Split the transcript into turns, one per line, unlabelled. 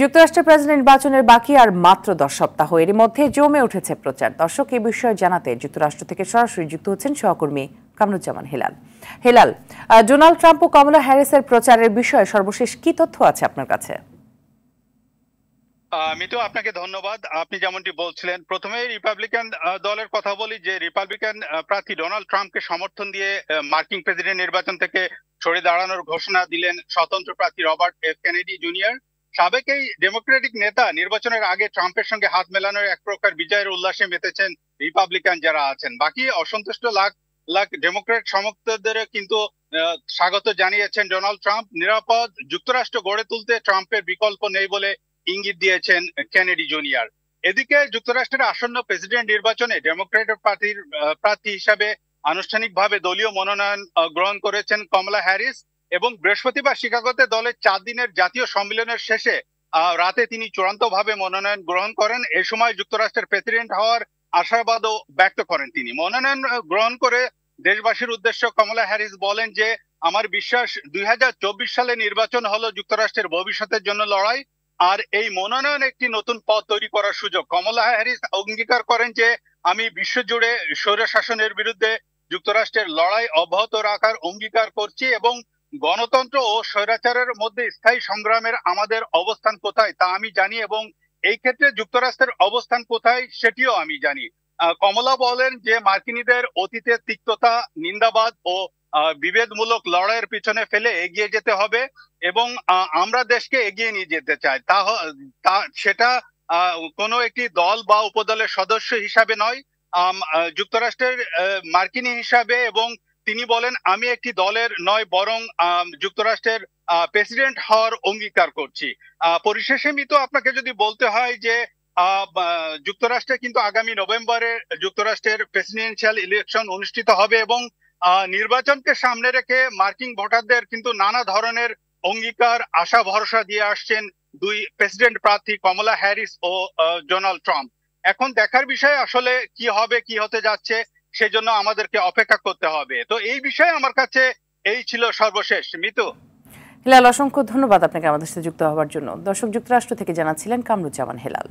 যুক্তরাষ্ট্রের প্রেসিডেন্ট নির্বাচনের বাকি আর মাত্র দশ সপ্তাহ এর মধ্যে জমে উঠেছে প্রচার দর্শক এ বিষয়ে জানাতে যুক্তরাষ্ট্র থেকে সরাসরি যুক্ত হচ্ছেন সহকর্মী কামরুজ্জামান হেলাল হেলাল ডোনাল্ড ট্রাম্প ও কমলা হ্যারিসের প্রচারের বিষয়ে সর্বশেষ কি তথ্য আছে আপনার কাছে মিতু আপনাকে
ধন্যবাদ আপনি যেমনটি বলছিলেন প্রথমে রিপাবলিকান দলের কথা বলি যে রিপাবলিকান প্রার্থী ডোনাল্ড ট্রাম্পকে সমর্থন দিয়ে মার্কিন প্রেসিডেন্ট নির্বাচন থেকে সরে দাঁড়ানোর ঘোষণা দিলেন স্বতন্ত্র প্রার্থী রবার্ট এফ কেনেডি জুনিয়র সাবেক এই ডেমোক্রেটিক নেতা নির্বাচনের আগে ট্রাম্পের সঙ্গে হাত মেলানোর এক প্রকার বিজয়ের উল্লাসে মেতেছেন রিপাবলিকান যারা আছেন বাকি অসন্তুষ্ট লাখ লাখ ডেমোক্রেট সমর্থকদের কিন্তু স্বাগত জানিয়েছেন ডোনাল্ড ট্রাম্প নিরাপদ যুক্তরাষ্ট্র গড়ে তুলতে ট্রাম্পের বিকল্প নেই বলে ইঙ্গিত দিয়েছেন কেনেডি জুনিয়র এদিকে যুক্তরাষ্ট্রের আসন্ন প্রেসিডেন্ট নির্বাচনে ডেমোক্রেট পার্টির প্রার্থী হিসাবে আনুষ্ঠানিকভাবে দলীয় মনোনয়ন গ্রহণ করেছেন কমলা হ্যারিস এবং বৃহস্পতিবার শিকাগোতে দলের চার দিনের জাতীয় সম্মেলনের শেষে রাতে তিনি চূড়ান্তভাবে মনোনয়ন গ্রহণ করেন এ সময় যুক্তরাষ্ট্রের প্রেসিডেন্ট হওয়ার আশাবাদও ব্যক্ত করেন তিনি মনোনয়ন গ্রহণ করে দেশবাসীর উদ্দেশ্য কমলা হ্যারিস বলেন যে আমার বিশ্বাস দুই সালে নির্বাচন হলো যুক্তরাষ্ট্রের ভবিষ্যতের জন্য লড়াই আর এই মনোনয়ন একটি নতুন পথ তৈরি করার সুযোগ কমলা হ্যারিস অঙ্গীকার করেন যে আমি বিশ্বজুড়ে স্বৈরশাসনের বিরুদ্ধে যুক্তরাষ্ট্রের লড়াই অব্যাহত রাখার অঙ্গীকার করছি এবং গণতন্ত্র ও স্বৈরাচারের মধ্যে স্থায়ী সংগ্রামের আমাদের অবস্থান কোথায় তা আমি জানি এবং এই ক্ষেত্রে যুক্তরাষ্ট্রের অবস্থান কোথায় সেটিও আমি জানি কমলা বলেন যে মার্কিনীদের অতীতে তিক্ততা নিন্দাবাদ ও বিভেদমূলক লড়াইয়ের পিছনে ফেলে এগিয়ে যেতে হবে এবং আমরা দেশকে এগিয়ে নিয়ে যেতে চাই তা সেটা কোনো একটি দল বা উপদলের সদস্য হিসাবে নয় যুক্তরাষ্ট্রের মার্কিনী হিসাবে এবং তিনি বলেন আমি একটি দলের নয় বরং যুক্তরাষ্ট্রের প্রেসিডেন্ট হওয়ার অঙ্গীকার করছি পরিশেষে মৃত আপনাকে যদি বলতে হয় যে যুক্তরাষ্ট্রে কিন্তু আগামী নভেম্বরে যুক্তরাষ্ট্রের প্রেসিডেন্সিয়াল ইলেকশন অনুষ্ঠিত হবে এবং নির্বাচনকে সামনে রেখে মার্কিন ভোটারদের কিন্তু নানা ধরনের অঙ্গীকার আশা ভরসা দিয়ে আসছেন দুই প্রেসিডেন্ট প্রার্থী কমলা হ্যারিস ও ডোনাল্ড ট্রাম্প এখন দেখার বিষয় আসলে কি হবে কি হতে যাচ্ছে সেজন্য আমাদেরকে অপেক্ষা করতে হবে তো এই বিষয়ে আমার কাছে এই ছিল সর্বশেষ মিতু
হেলাল অসংখ্য ধন্যবাদ আপনাকে আমাদের সাথে যুক্ত হওয়ার জন্য দর্শক
যুক্তরাষ্ট্র থেকে জানাচ্ছিলেন কামরুজ্জামান হেলাল